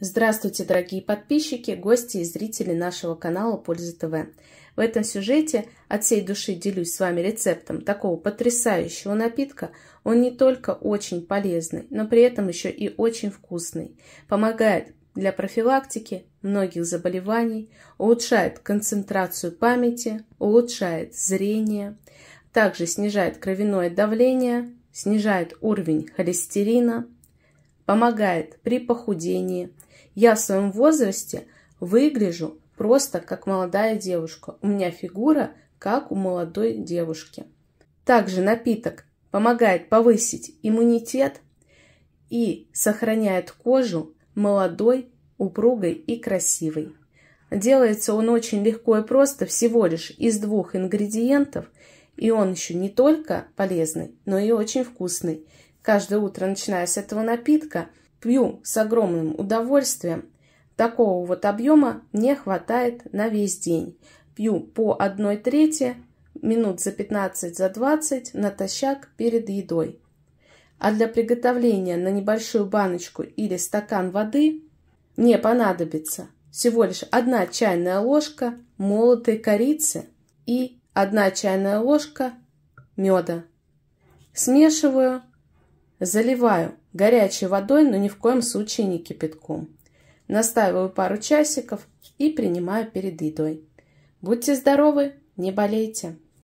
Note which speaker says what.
Speaker 1: Здравствуйте, дорогие подписчики, гости и зрители нашего канала Польза ТВ. В этом сюжете от всей души делюсь с вами рецептом такого потрясающего напитка. Он не только очень полезный, но при этом еще и очень вкусный. Помогает для профилактики многих заболеваний, улучшает концентрацию памяти, улучшает зрение, также снижает кровяное давление, снижает уровень холестерина, помогает при похудении – я в своем возрасте выгляжу просто как молодая девушка. У меня фигура как у молодой девушки. Также напиток помогает повысить иммунитет и сохраняет кожу молодой, упругой и красивой. Делается он очень легко и просто, всего лишь из двух ингредиентов, и он еще не только полезный, но и очень вкусный. Каждое утро, начиная с этого напитка, пью с огромным удовольствием. Такого вот объема не хватает на весь день. Пью по одной трети минут за 15-20 за 20, натощак перед едой. А для приготовления на небольшую баночку или стакан воды не понадобится всего лишь одна чайная ложка молотой корицы и одна чайная ложка меда. Смешиваю Заливаю горячей водой, но ни в коем случае не кипятком. Настаиваю пару часиков и принимаю перед едой. Будьте здоровы, не болейте!